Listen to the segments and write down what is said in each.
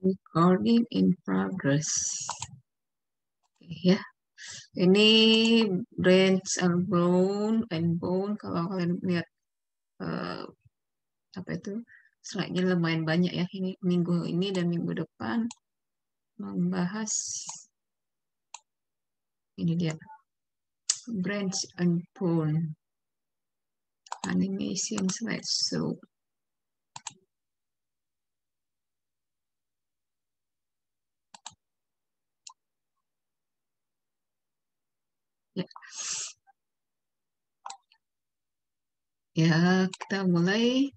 Recording in progress. Okay, ya. Ini branch and bone and bone kalau kalian lihat uh, apa itu slide-nya lumayan banyak ya ini minggu ini dan minggu depan membahas ini dia branch and bone animation so Ya. kita mulai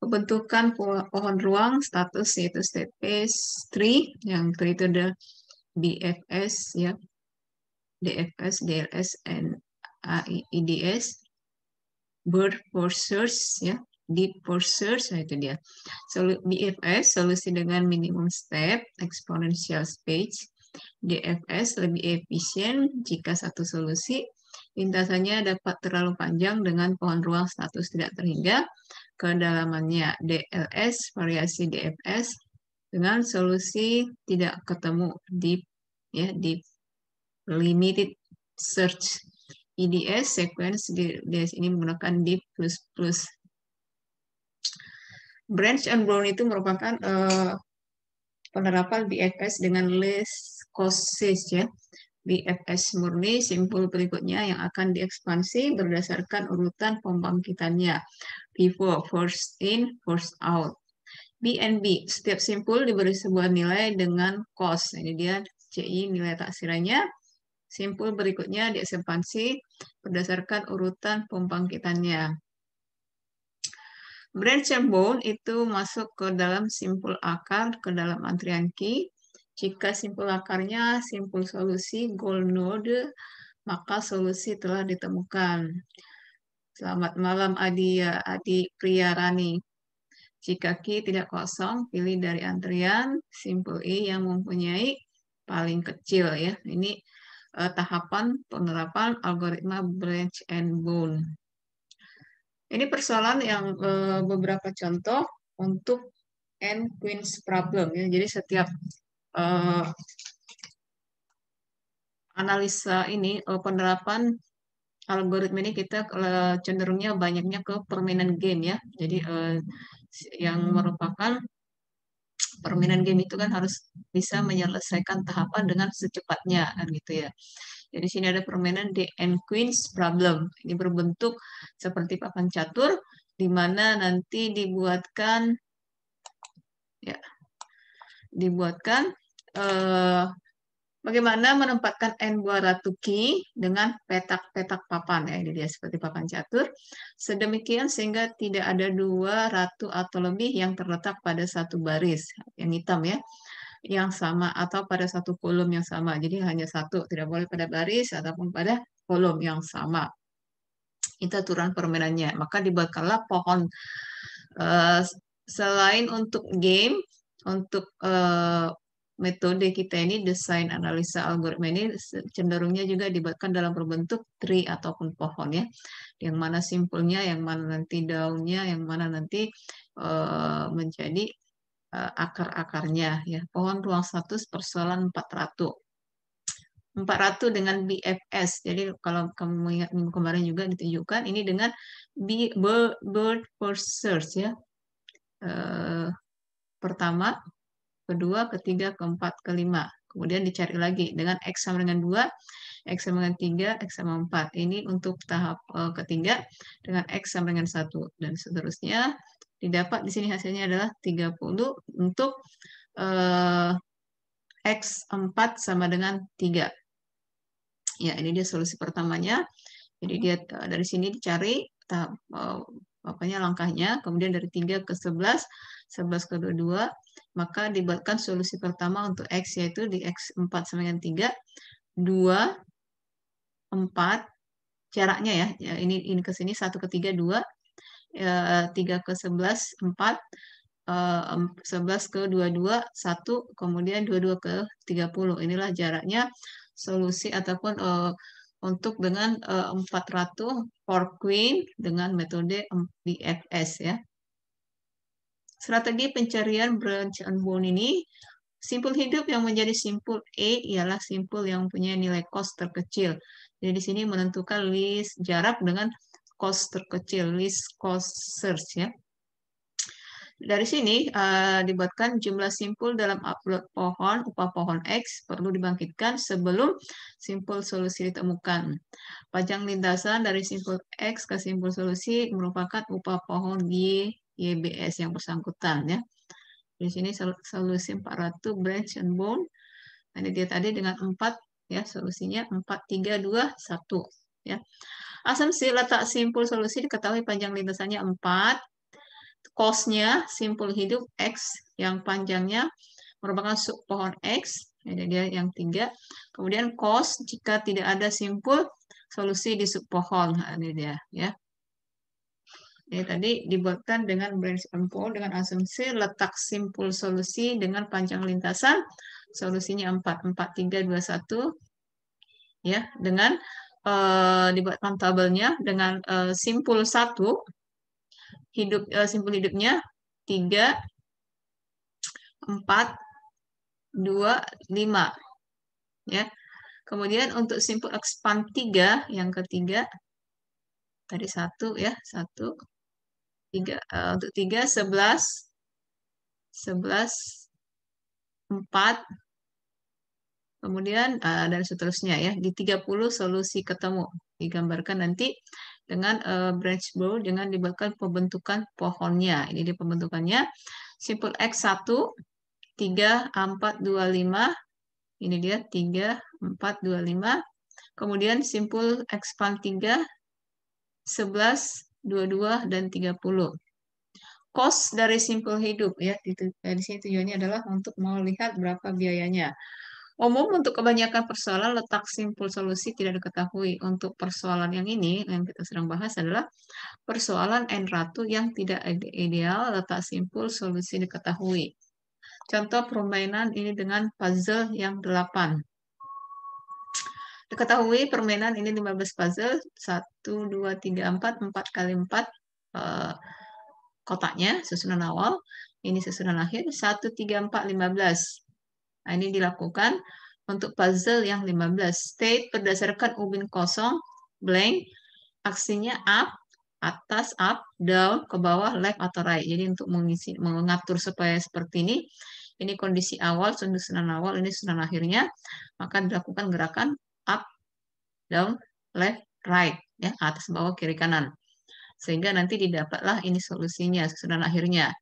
pembentukan pohon ruang status yaitu state status 3 yang 3 itu ada DFS ya. DFS, DLS and AIDS bird for search ya deep for search nah itu dia Solu BFS solusi dengan minimum step exponential space DFS lebih efisien jika satu solusi lintasannya dapat terlalu panjang dengan pohon ruang status tidak terhingga, kedalamannya DLS variasi DFS dengan solusi tidak ketemu di ya di limited search IDS sequence di IDS ini menggunakan deep plus plus branch and brown itu merupakan uh, penerapan BFS dengan list costs ya. BFS murni simpul berikutnya yang akan diekspansi berdasarkan urutan pembangkitannya. before first in, first out. BNB, setiap simpul diberi sebuah nilai dengan cost. Ini dia CI nilai taksirannya. Simpul berikutnya diekspansi berdasarkan urutan pembangkitannya. Branch and bone itu masuk ke dalam simpul akar, ke dalam antrian key. Jika simpul akarnya simpul solusi goal node, maka solusi telah ditemukan. Selamat malam Adia, Adi Priyarani. Jika key tidak kosong, pilih dari antrian simpul E yang mempunyai paling kecil ya. Ini eh, tahapan penerapan algoritma branch and bone. Ini persoalan yang eh, beberapa contoh untuk n queens problem ya. Jadi setiap eh, analisa ini eh, penerapan algoritma ini kita cenderungnya banyaknya ke permainan game ya. Jadi yang merupakan permainan game itu kan harus bisa menyelesaikan tahapan dengan secepatnya kan gitu ya. Jadi sini ada permainan The and Queen's Problem. Ini berbentuk seperti papan catur, di mana nanti dibuatkan, ya, dibuatkan eh, bagaimana menempatkan n buah ratu ki dengan petak-petak papan ya ini dia seperti papan catur sedemikian sehingga tidak ada dua ratu atau lebih yang terletak pada satu baris yang hitam ya yang sama atau pada satu kolom yang sama. Jadi hanya satu, tidak boleh pada baris ataupun pada kolom yang sama. Itu aturan permainannya. Maka dibuatkanlah pohon eh, selain untuk game, untuk eh, metode kita ini desain analisa algoritma ini cenderungnya juga dibuatkan dalam berbentuk tree ataupun pohon ya yang mana simpulnya yang mana nanti daunnya yang mana nanti eh, menjadi Eh, akar-akarnya ya. Pohon ruang status persoalan empat ratus dengan BFS. Jadi kalau kamu minggu kemarin juga ditunjukkan ini dengan B, bird for search ya. Eh, pertama, kedua, ketiga, keempat, kelima. Kemudian dicari lagi dengan X sama dengan dua X sama dengan tiga X sama empat Ini untuk tahap eh, ketiga dengan X sama dengan satu dan seterusnya didapat di sini hasilnya adalah 30 untuk eh, X 4 sama dengan 3. Ya, ini dia solusi pertamanya. Jadi dia eh, dari sini dicari tahap apanya eh, langkahnya, kemudian dari 3 ke 11, 11 ke 22, maka dibuatkan solusi pertama untuk X yaitu di X 4 sama dengan 3, 2, 4, jaraknya ya, ya ini ini ke sini 1 ke 3, 2, 3 eh, ke 11, 4, 11 ke 22, 1, kemudian 22 ke 30. Inilah jaraknya solusi ataupun eh, untuk dengan 400 eh, for queen dengan metode BFS ya. Strategi pencarian branch and bone ini Simpul hidup yang menjadi simpul A ialah simpul yang punya nilai kos terkecil. Jadi di sini menentukan list jarak dengan cost terkecil, least cost search ya. Dari sini uh, dibuatkan jumlah simpul dalam upload pohon, upah pohon X perlu dibangkitkan sebelum simpul solusi ditemukan. panjang lintasan dari simpul X ke simpul solusi merupakan upah pohon Y, YBS yang bersangkutan. ya. Di sini solusi 400 branch and bone. Ini dia tadi dengan 4 ya solusinya 4 3 2 1 ya. Asumsi letak simpul solusi diketahui panjang lintasannya 4. Kosnya simpul hidup X yang panjangnya merupakan sub pohon X. Ya, jadi dia yang tiga. Kemudian kos jika tidak ada simpul solusi di sub pohon. Nah, ini dia ya. Jadi tadi dibuatkan dengan branch pool dengan asumsi letak simpul solusi dengan panjang lintasan solusinya 4 4 3 2 1 ya dengan uh, dibuat tabelnya dengan uh, simpul satu hidup uh, simpul hidupnya tiga empat dua lima ya. Kemudian untuk simpul ekspan tiga yang ketiga tadi satu ya, satu tiga uh, untuk tiga sebelas sebelas empat Kemudian uh, dan seterusnya ya di 30 solusi ketemu digambarkan nanti dengan uh, branch bow dengan dibuatkan pembentukan pohonnya. Ini dia pembentukannya simpel X1 3 4 2 5 ini dia 3 4 2 5 kemudian simpul expand 3 11 22 dan 30 kos dari simpul hidup ya eh, di sini tujuannya adalah untuk melihat berapa biayanya Umum untuk kebanyakan persoalan letak simpul solusi tidak diketahui. Untuk persoalan yang ini yang kita sedang bahas adalah persoalan n ratu yang tidak ideal letak simpul solusi diketahui. Contoh permainan ini dengan puzzle yang 8. Diketahui permainan ini 15 puzzle 1 2 3 4 4 kali 4 eh, kotaknya susunan awal, ini susunan akhir 1 3 4 15. Nah, ini dilakukan untuk puzzle yang 15. State berdasarkan ubin kosong, blank, aksinya up, atas, up, down, ke bawah, left, atau right. Jadi untuk mengisi, mengatur supaya seperti ini, ini kondisi awal, susunan awal, ini susunan akhirnya, maka dilakukan gerakan up, down, left, right, ya atas, bawah, kiri, kanan. Sehingga nanti didapatlah ini solusinya, susunan akhirnya.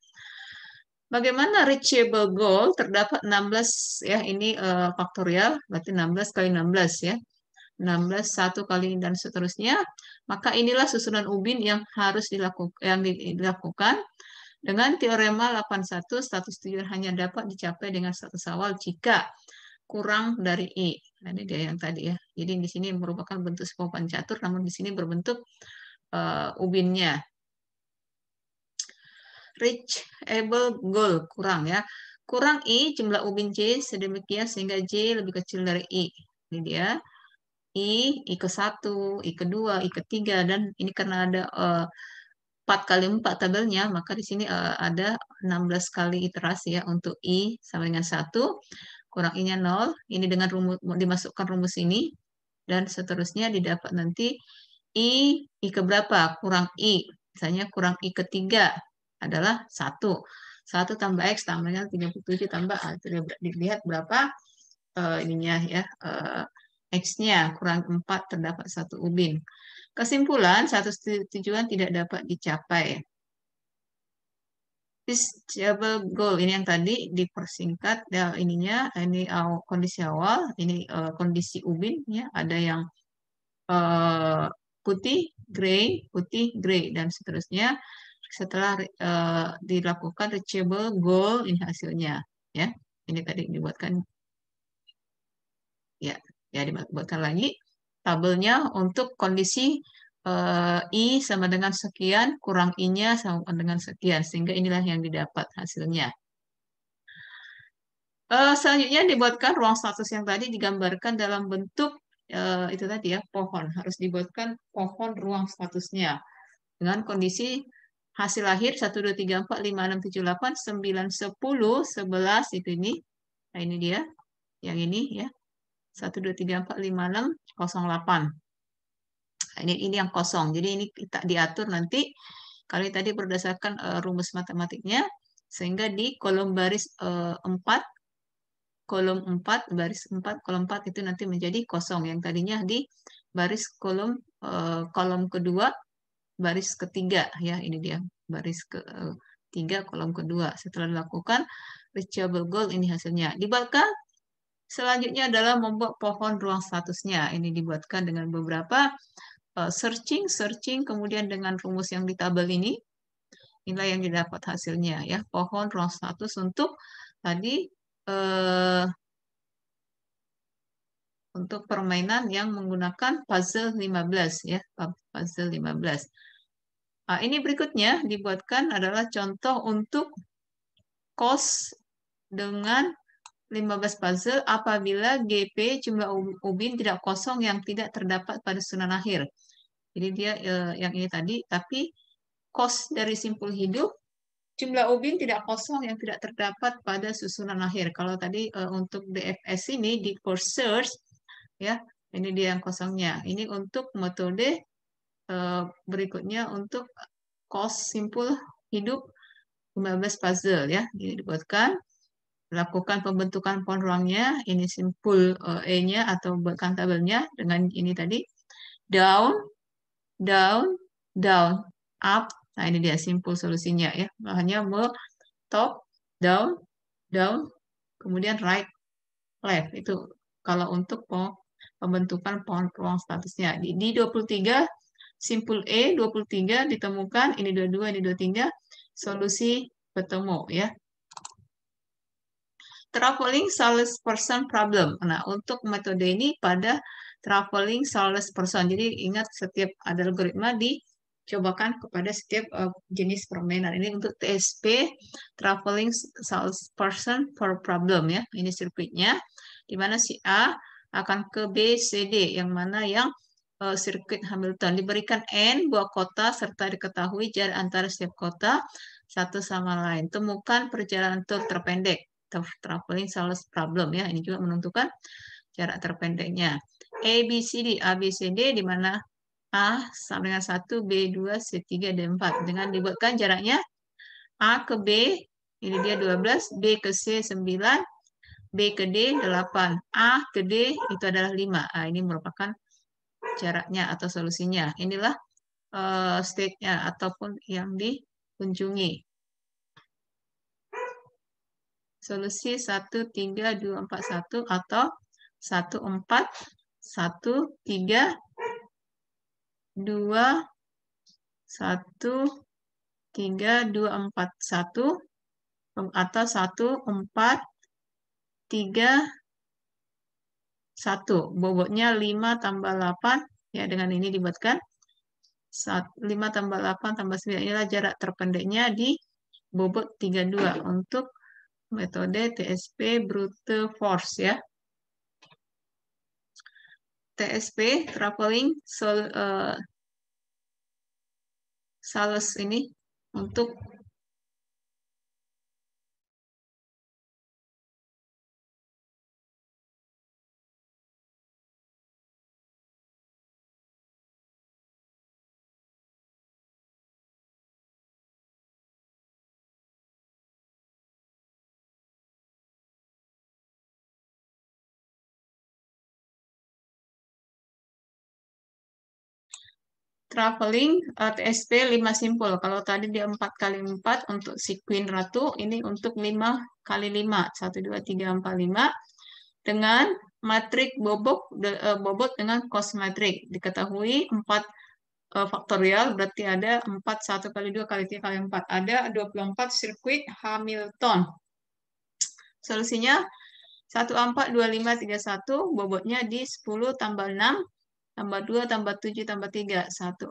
Bagaimana reachable goal? Terdapat 16 ya ini uh, eh, faktorial ya. berarti 16 kali 16 ya. 16 satu kali dan seterusnya. Maka inilah susunan ubin yang harus dilakukan yang dilakukan dengan teorema 81 status tujuan hanya dapat dicapai dengan status awal jika kurang dari i. Nah, ini dia yang tadi ya. Jadi di sini merupakan bentuk sebuah catur namun di sini berbentuk uh, ubinnya rich able goal kurang ya. Kurang i jumlah ubin j sedemikian sehingga j lebih kecil dari i. Ini dia. I, I ke satu I ke dua I ke tiga dan ini karena ada eh, empat kali empat tabelnya, maka di sini uh, ada 16 kali iterasi ya untuk I sama dengan satu kurang I-nya nol ini dengan rumus, dimasukkan rumus ini, dan seterusnya didapat nanti I, I ke berapa? Kurang I, misalnya kurang I ketiga adalah satu. Satu tambah x tambahnya 37 tambah ah, a. Dilihat berapa uh, ininya ya uh, x-nya kurang empat terdapat satu ubin. Kesimpulan satu tujuan tidak dapat dicapai. This double goal ini yang tadi dipersingkat ya, ininya ini uh, kondisi awal ini uh, kondisi ubin ya ada yang uh, putih, gray putih, gray dan seterusnya setelah uh, dilakukan reachable goal ini hasilnya ya ini tadi dibuatkan ya ya dibuatkan lagi tabelnya untuk kondisi uh, i sama dengan sekian kurang i-nya sama dengan sekian sehingga inilah yang didapat hasilnya uh, selanjutnya dibuatkan ruang status yang tadi digambarkan dalam bentuk uh, itu tadi ya pohon harus dibuatkan pohon ruang statusnya dengan kondisi hasil akhir 1, 2, 3, 4, 5, 6, 7, 8, 9, 10, 11 itu ini. Nah ini dia, yang ini ya. 1, 2, 3, 4, 5, 6, 08. Ini, ini yang kosong. Jadi ini kita diatur nanti kali tadi berdasarkan uh, rumus matematiknya, sehingga di kolom baris uh, eh, 4, kolom 4, baris 4, kolom 4 itu nanti menjadi kosong. Yang tadinya di baris kolom uh, kolom kedua baris ketiga ya ini dia baris ke tiga kolom kedua setelah dilakukan reachable goal ini hasilnya dibuatkan selanjutnya adalah membuat pohon ruang statusnya ini dibuatkan dengan beberapa eh, searching searching kemudian dengan rumus yang di tabel ini inilah yang didapat hasilnya ya pohon ruang status untuk tadi eh, untuk permainan yang menggunakan puzzle 15 ya puzzle 15 Nah, ini berikutnya dibuatkan adalah contoh untuk kos dengan 15 puzzle apabila GP jumlah ubin tidak kosong yang tidak terdapat pada susunan akhir. Jadi dia eh, yang ini tadi, tapi kos dari simpul hidup jumlah ubin tidak kosong yang tidak terdapat pada susunan akhir. Kalau tadi eh, untuk DFS ini di for search ya, ini dia yang kosongnya. Ini untuk metode Eh, berikutnya untuk kos simpul hidup 15 puzzle ya. Jadi dibuatkan lakukan pembentukan pohon ruangnya, ini simpul eh, E-nya atau bukan tabelnya dengan ini tadi down down down up. Nah, ini dia simpul solusinya ya. bahannya me top down down kemudian right left itu kalau untuk pembentukan pohon ruang statusnya. di 23 simpul E 23 ditemukan, ini 22, ini 23, solusi bertemu ya. Traveling sales person problem. Nah, untuk metode ini pada traveling sales person. Jadi ingat setiap ada algoritma dicobakan kepada setiap uh, jenis permainan. Ini untuk TSP, traveling sales person per problem ya. Ini sirkuitnya, di mana si A akan ke B, C, D, yang mana yang Eh, sirkuit Hamilton. Diberikan N buah kota serta diketahui jarak antara setiap kota satu sama lain. Temukan perjalanan tur terpendek. Traveling sales problem ya. Ini juga menentukan jarak terpendeknya. A, B, C, D. A, B, C, D di mana A sama dengan satu, B, 2, C, 3, D 4. Dengan dibuatkan jaraknya A ke B, ini dia 12, B ke C 9, B ke D 8, A ke D itu adalah 5. A ah, ini merupakan jaraknya atau solusinya. Inilah uh, state-nya ataupun yang dikunjungi. Solusi 13241 atau 14132 satu tiga dua empat satu atau satu empat tiga 1. Bobotnya 5 tambah 8. Ya, dengan ini dibuatkan 5 tambah 8 tambah 9. Inilah jarak terpendeknya di bobot 32 untuk metode TSP brute force ya. TSP traveling sol, uh, sales ini untuk traveling uh, TSP 5 simpul. Kalau tadi dia 4 kali 4 untuk si Queen Ratu, ini untuk 5 kali 5. 1, 2, 3, 4, 5. Dengan matrik bobok, uh, bobot dengan cos matrik. Diketahui 4 uh, eh, faktorial, berarti ada 4, 1 kali 2 kali 3 kali 4. Ada 24 sirkuit Hamilton. Solusinya 1, 4, 2, 5, 3, 1. Bobotnya di 10 tambah 6 tambah 2, tambah 7, tambah 3, 1,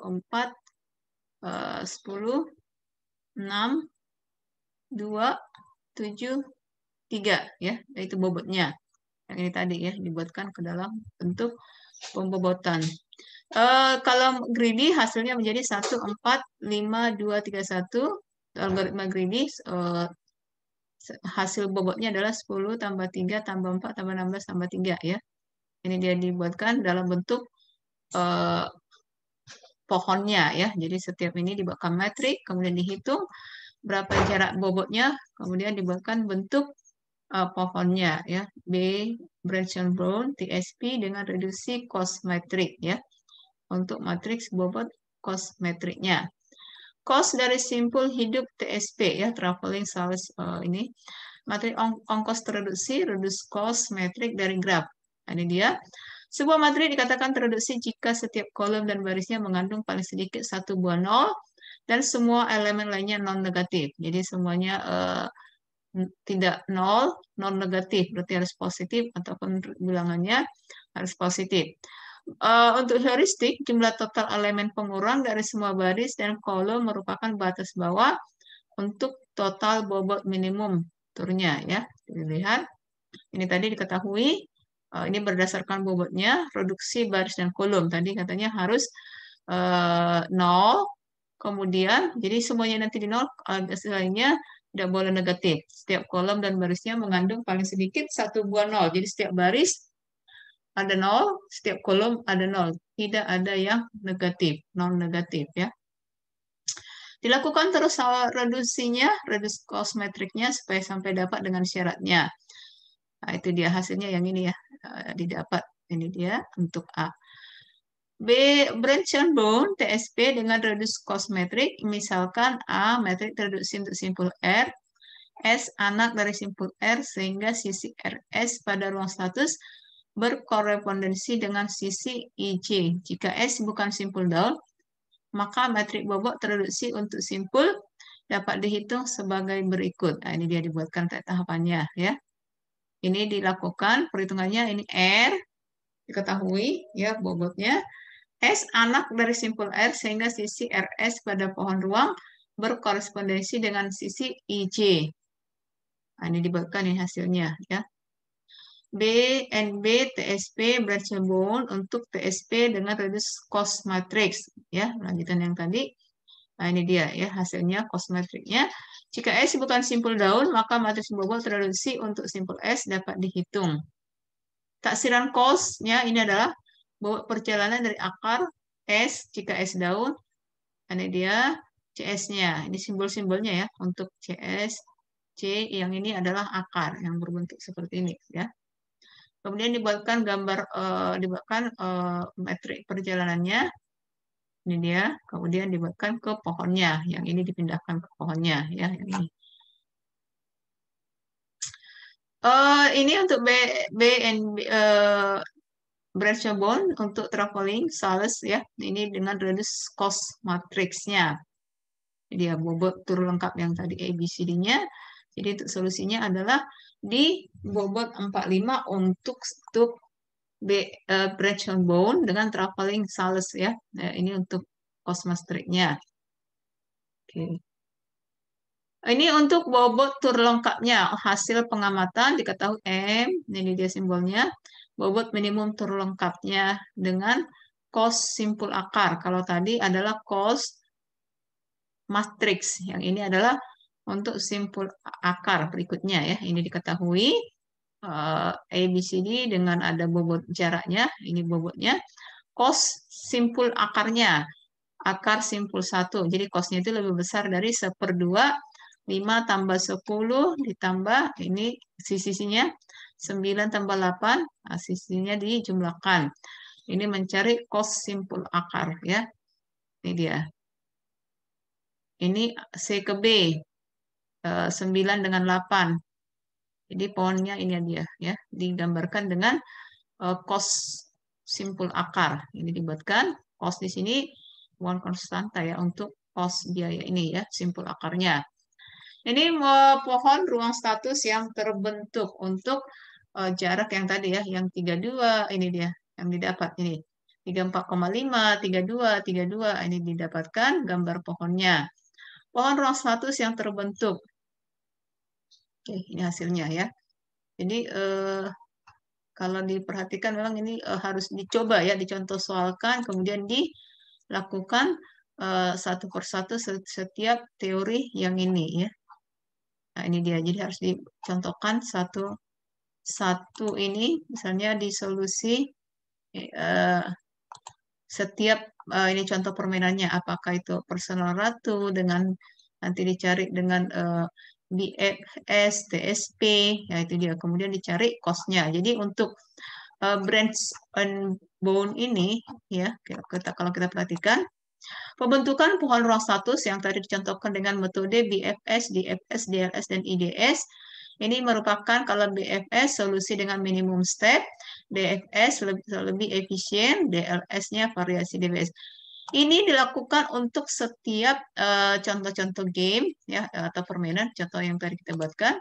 4, 10, 6, 2, 7, 3. Ya, itu bobotnya. Yang ini tadi ya, dibuatkan ke dalam bentuk pembobotan. Uh, kalau greedy hasilnya menjadi 1, 4, 5, 2, 3, 1. Algoritma greedy uh, hasil bobotnya adalah 10 tambah 3 tambah 4 tambah 16 tambah 3 ya. Ini dia dibuatkan dalam bentuk eh, pohonnya ya. Jadi setiap ini dibuatkan metrik, kemudian dihitung berapa jarak bobotnya, kemudian dibuatkan bentuk eh, pohonnya ya. B branch and Brown TSP dengan reduksi cost metric ya. Untuk matriks bobot cost metriknya. Cost dari simpul hidup TSP ya traveling sales uh, eh, ini matrik ong ongkos tereduksi reduce cost metric dari graf. ini dia sebuah materi dikatakan tereduksi jika setiap kolom dan barisnya mengandung paling sedikit satu buah nol dan semua elemen lainnya non negatif. Jadi semuanya uh, tidak nol, non negatif, berarti harus positif ataupun bilangannya harus positif. Uh, untuk heuristik, jumlah total elemen pengurang dari semua baris dan kolom merupakan batas bawah untuk total bobot minimum turnya ya. Dilihat, ini tadi diketahui Eh, ini berdasarkan bobotnya, reduksi baris dan kolom. Tadi katanya harus uh, nol, kemudian jadi semuanya nanti di nol, istilahnya uh, tidak boleh negatif. Setiap kolom dan barisnya mengandung paling sedikit satu buah nol. Jadi setiap baris ada nol, setiap kolom ada nol. Tidak ada yang negatif, nol negatif ya. Dilakukan terus reduksinya, reduksi kosmetriknya supaya sampai dapat dengan syaratnya. Nah, itu dia hasilnya yang ini ya. Eh, didapat ini dia untuk A. B. Branch and bone TSP dengan radius cost metric misalkan A metrik reduksi untuk simpul R, S anak dari simpul R sehingga sisi RS pada ruang status berkorespondensi dengan sisi IJ. Jika S bukan simpul daun, maka metrik bobot tereduksi untuk simpul dapat dihitung sebagai berikut. Nah, ini dia dibuatkan tahapannya ya. Ini dilakukan perhitungannya ini R diketahui ya bobotnya. S anak dari simpul R sehingga sisi RS pada pohon ruang berkorespondensi dengan sisi IJ. Nah, ini dibuatkan ini hasilnya ya. B, NB, TSP bercebon untuk TSP dengan radius cos matrix ya, lanjutan yang tadi. Nah, ini dia ya hasilnya cos matrixnya jika S bukan simpul daun, maka matriks bobol terreduksi untuk simpul S dapat dihitung. Taksiran cos-nya ini adalah perjalanan dari akar S, jika S daun, ini dia CS-nya. Ini simbol-simbolnya ya untuk CS. C yang ini adalah akar yang berbentuk seperti ini ya. Kemudian dibuatkan gambar, uh, dibuatkan uh, metrik perjalanannya ini dia kemudian dibuatkan ke pohonnya yang ini dipindahkan ke pohonnya ya ini uh, ini untuk B B and B, uh, Bone untuk traveling sales ya ini dengan reduce cost matrixnya dia ya, bobot tur lengkap yang tadi ABCD-nya jadi untuk solusinya adalah di bobot 45 untuk untuk B, uh, eh, branch and bone dengan traveling sales ya. Nah, ini untuk kosmastriknya. Oke. Okay. Ini untuk bobot tur lengkapnya. Hasil pengamatan diketahui M, ini dia simbolnya. Bobot minimum tur lengkapnya dengan kos simpul akar. Kalau tadi adalah kos matrix Yang ini adalah untuk simpul akar berikutnya ya. Ini diketahui. Eh, ABCD dengan ada bobot jaraknya, ini bobotnya, cos simpul akarnya, akar simpul 1. Jadi cosnya itu lebih besar dari seperdua 5 tambah 10 ditambah ini sisinya 9 tambah 8, nah, sisinya dijumlahkan. Ini mencari cos simpul akar ya. Ini dia. Ini C ke B. 9 eh, dengan 8. Jadi pohonnya ini dia ya, digambarkan dengan kos eh, simpul akar. Ini dibuatkan kos di sini one konstanta ya untuk kos biaya ini ya, simpul akarnya. Ini pohon ruang status yang terbentuk untuk eh, jarak yang tadi ya, yang 32 ini dia yang didapat ini. 34,5, 32, 32 ini didapatkan gambar pohonnya. Pohon ruang status yang terbentuk Oke, ini hasilnya ya. Jadi eh, kalau diperhatikan memang ini eh, harus dicoba ya, dicontoh soalkan, kemudian dilakukan eh, satu persatu setiap teori yang ini ya. Nah, ini dia. Jadi harus dicontohkan satu satu ini misalnya di solusi eh, setiap eh, ini contoh permainannya apakah itu personal ratu dengan nanti dicari dengan eh, BFS, TSP, ya itu dia. Kemudian dicari cost Jadi untuk uh, eh, branch and bone ini, ya kita, kalau kita perhatikan, Pembentukan pohon ruang status yang tadi dicontohkan dengan metode BFS, DFS, DLS, dan IDS, ini merupakan kalau BFS solusi dengan minimum step, DFS lebih, lebih efisien, DLS-nya variasi DBS. Ini dilakukan untuk setiap eh, contoh-contoh uh, game ya eh, atau permainan contoh yang tadi kita buatkan.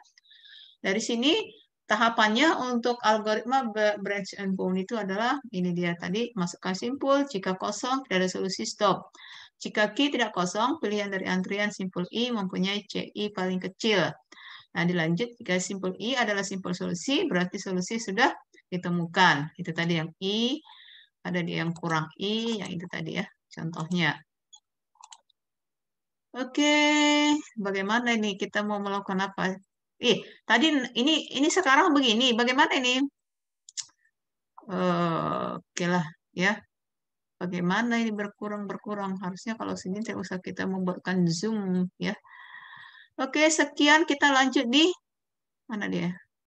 Dari sini tahapannya untuk algoritma branch and bound itu adalah ini dia tadi masukkan simpul jika kosong tidak ada solusi stop jika key tidak kosong pilihan dari antrian simpul I mempunyai CI paling kecil nah dilanjut jika simpul I adalah simpul solusi berarti solusi sudah ditemukan itu tadi yang I ada di yang kurang I yang itu tadi ya contohnya. Oke, bagaimana ini kita mau melakukan apa? Ih, tadi ini ini sekarang begini, bagaimana ini? Uh, Oke okay lah, ya. Bagaimana ini berkurang berkurang? Harusnya kalau sini tidak usah kita membuatkan zoom, ya. Oke, okay, sekian kita lanjut di mana dia?